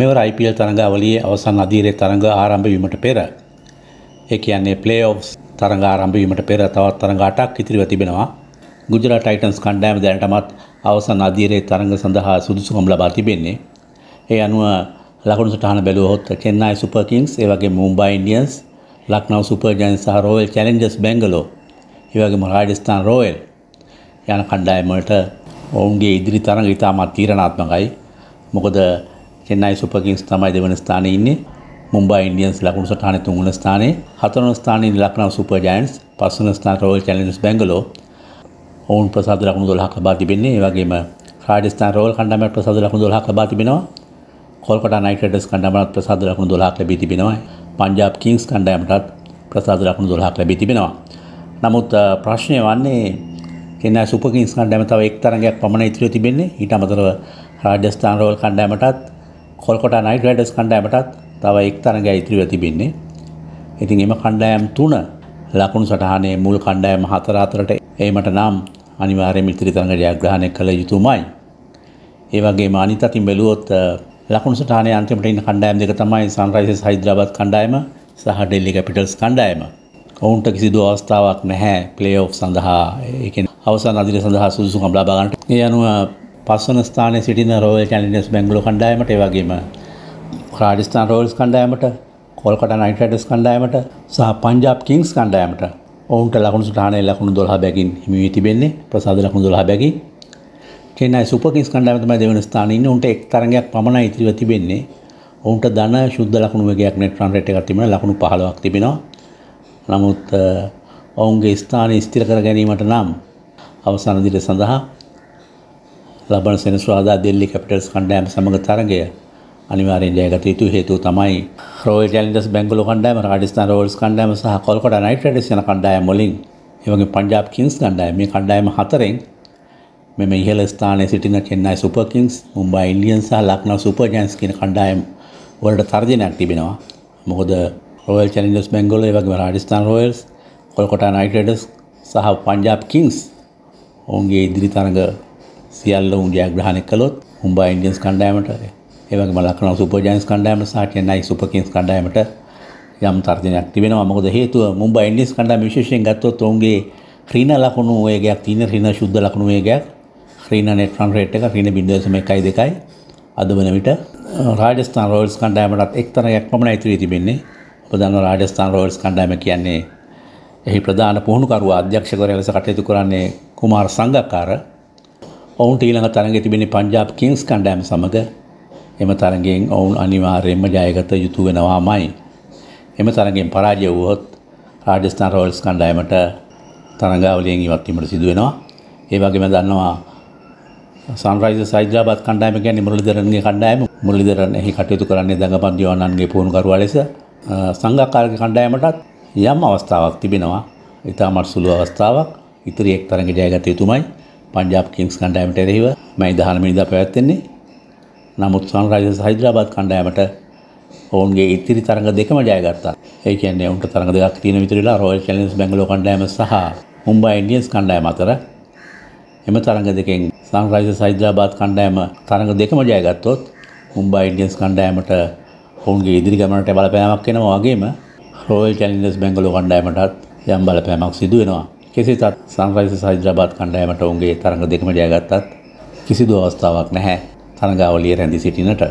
මෙවර IPL තරඟාවලියේ අවසන් අධීරේ තරඟ ආරම්භ වීමට පෙර ඒ කියන්නේ ප්ලේඔෆ්ස් තරඟ ආරම්භ වීමට පෙර තවත් තරඟ 8ක් ඉතිරිව තිබෙනවා. ගුජරාට් ටයිටන්ස් කණ්ඩායම දැනටමත් අවසන් අධීරේ තරඟ සඳහා සුදුසුකම් ලබා තිබෙන්නේ. ඒ අනුව ලකුණු සටහන බැලුවොත් චෙන්නයි සුපර් කිංස්, ඒ වගේම Mumbai Indians, Lucknow super giants සහ රොයල් චැලෙන්ජර්ස් බැංගලෝ, ඒ වගේම රාජස්ථාන් රොයල් යන කණ්ඩායම වලට ඔවුන්ගේ ඉදිරි තරඟ ඉතාමත් තීරණාත්මකයි. මොකද චෙන්නයි සුපර් කිංස් තමයි දෙවන ස්ථානයේ ඉන්නේ. මුම්බයි ඉන්ඩියන්ස් ලකුණු සටහනේ තුන්වන ස්ථානයේ, හතරවන ස්ථානයේ ලක්නෝ සුපර් ජයන්ට්ස්, පස්වන ස්ථානයේ රොයල් චැලෙන්ජර්ස් බැංගලෝ. ඔවුන් ප්‍රසාද ලකුණු 12ක් ලබා තිබෙන්නේ. ඒ වගේම රාජස්ථාන රොයල් කණ්ඩායමට ප්‍රසාද ලකුණු 12ක් ලබා තිබෙනවා. කොල්කටා නයිට් රයිඩර්ස් කණ්ඩායමට ප්‍රසාද ලකුණු 12ක් ලැබී තිබෙනවා. පංජාබ් කිංස් කණ්ඩායමටත් ප්‍රසාද ලකුණු 12ක් ලැබී තිබෙනවා. නමුත් ප්‍රශ්නය වන්නේ කෙනා සුපකින්ස් කණ්ඩායම තව එක් තරගයක් පමණ ඉතිරිව තිබෙන්නේ. ඊට අමතරව රාජස්ථාන රොයල් කණ්ඩායමටත් කොල්කොට නයිට රයිඩස් කණ්ඩෑමටත් තව එක් තරග ඉතිරිව තිබෙන්නේ. ඉතින් එම කණ්ඩෑම් තුන ලකුණු සටහනේ මුල් කණ්ඩෑම හතරාතරට ඒමට නම් අනිවාර්ය මිත්‍රි තරඟ ජයග්‍රහණය කළ යුතුමයි. ඒ වගේ මානිත අතින් බැලුවොත් ලකුණු සටහනේ අන්තිමට ඉන්න කණ්ඩෑම් දෙක තමයි සන්රයිසස් හයිද්‍රාබාද් කණ්ඩායම සහ ඩෙල්ලි කැපිටල්ස් කණ්ඩායම. ඔවුන්ට කිසිදු අවස්ථාවක් නැහැ ප්ලේ ඔෆ් සඳහා ඒ අවසන් අදිර සඳහා සුදුසුකම් ලබා ගන්නට. ඒ අනුව පස්වන ස්ථානය සිටින රෝල් චැලන්ජස් බැංගලු කණ්ඩායමට වගේම රාජස්ථාන් රෝල්ස් කණ්ඩායමට කොල්කට නයිටඩස් කණ්ඩායමට සහ පංජාබ් කිංස් කණ්ඩායමට ඔවුන්ට ලකුණු ස්ථානය ලකුණු දොළහ බැගින් හිමිවී තිබෙන්නේ ප්‍රසාද ලකුණු දොළහ බැගි චෙන්නයි සුපර් කිංස් කණ්ඩායම තමයි දෙවන ස්ථානයේ ඉන්නේ උන්ට එක් තරගයක් පමණයි ඉතිරිව තිබෙන්නේ ඔවුන්ට ධන ශුද්ධ ලකුණු වේගයක් net run rate එකක් තිබෙනවා ලකුණු 15ක් තිබෙනවා නමුත් ඔවුන්ගේ ස්ථානය ස්ථිර කර ගැනීමට නම් අවසාන දින සඳහා ලබන සෙනසුරාදා දෙල්ලි කැපිටල්ස් කණ්ඩායම සමඟ තරගය අනිවාරෙන් ජයගත යුතු හේතුව තමයි රෝය ජැලින්දස් බැංගලු කණ්ඩායම රාජස්ථාන රෝල්ස් කණ්ඩායම සහ කොල්කොට නයිට් රයිඩර්ස් යන කණ්ඩායම් වලින් එවගේ පංජාබ් කිංස් කණ්ඩායම මේ කණ්ඩායම හතරෙන් මෙම ඉහළ ස්ථානයේ සිටින Chennai super kings Mumbai Indians සහ ලක්නෝ සුපර් ජයන්ට්ස් කියන කණ්ඩායම් වලට තර්ජනයක් තිබෙනවා මොකද රෝයල් චැලෙන්ජර්ස් බැංගලෝ ඒ වගේම රාජස්ථාන රෝයල්ස් කොල්කොටා නයිට් රයිඩර්ස් සහ පංජාබ් කිංස් ඔවුන්ගේ ඉදිරි තරඟ සියල්ල උන් ජයග්‍රහණය කළොත් මුම්බයි ඉන්දියන්ස් කණ්ඩායමට ඒ වගේම ලක්නෝ සුපර් ජයන්ට්ස් කණ්ඩායමට සහ චෙන්නයි සුපර් කිංස් කණ්ඩායමට යම් තර්ජනයක් තිබෙනවා. මොකද හේතුව මුම්බයි ඉන්දියන්ස් කණ්ඩායම විශේෂයෙන් ගත්තොත් ඔවුන්ගේ ක්‍රීන ලකුණු වේගයක් තියෙන ක්‍රීන ශුද්ධ ලකුණු වේගයක් ක්‍රීන නෙට් රන් රේට් එක ක්‍රීන 0.12යි අද වන විට රාජස්ථාන රොයල්ස් කණ්ඩායමටත් එක්තරයක් පමණයි ඉතිරි තිබෙන්නේ. ඔබ දන්නවා රාජස්ථාන රොයල්ස් කණ්ඩායම කියන්නේ එහි ප්‍රධාන පුහුණුකරුවා අධ්‍යක්ෂකවරයා ලෙස කටයුතු කරන්නේ කුමාර් සංගක්කාර ඔවුන්ට ඊළඟ තරගේ තිබෙන පංජාබ් කිංස් කණ්ඩෑම් සමඟ එම තරගෙන් ඔවුන් අනිවාර්යෙන්ම ජයගත යුතු වෙනවාමයි. එම තරගෙන් පරාජය වුවොත් රාජස්ථාන රොයල්ස් කණ්ඩායමට තරඟාවලියෙන් ඉවත් වීමට සිදු වෙනවා. ඒ වගේම දන්නවා සන්රයිස සයිද්‍රාබාත් කණ්ඩායම කියන්නේ මුරලිදරන්ගේ කණ්ඩායම. මුරලිදරන් එහි කටයුතු කරන්නේ දඟපන් දියවන්නන්ගේ පුහුණුකරුවා ලෙස සංඝකාරක කණ්ඩායමටත් යම් අවස්ථාවක් තිබෙනවා. ඉතාමත් සුළු අවස්ථාවක්. ඉතිරි එක් තරඟ ජයගත යුතුමයි. පංජාප් කිංස් කණ්ඩායමට එරෙහිව මැයි 14 වෙනිදා පැවැත්වෙන්නේ. නමුත් සන්රයිසර්ස් හයිද්‍රාබාද් කණ්ඩායමට ඔවුන්ගේ ඉතිරි තරඟ දෙකම ජයගත්තා. ඒ කියන්නේ ඔවුන්ට තරඟ දෙකක් තියෙන විතරලා රොයල් චැලෙන්ජර්ස් බැංගලෝර කණ්ඩායම සහ මුම්බයි ඉන්ඩියන්ස් කණ්ඩායම අතර එම තරඟ දෙකෙන් සන්රයිසර්ස් හයිද්‍රාබාද් කණ්ඩායම තරඟ දෙකම ජයගත්තොත් මුම්බයි ඉන්ඩියන්ස් කණ්ඩායමට ඔවුන්ගේ ඉදිරි ගමනට බලපෑමක් වෙනවා වගේම රොයල් චැලෙන්ජර්ස් බැංගලෝර කණ්ඩායමටත් යම් බලපෑමක් සිදු වෙනවා. කෙසිතත් සංරයිස සහිද්‍රබාත් කණ්ඩෑමට ඔුන්ගේ තරඟ දෙකමඩියගත්තත් කිසිදු අවස්ථාවක් නැහැ තරගාවලිය රැඳි සිටිනට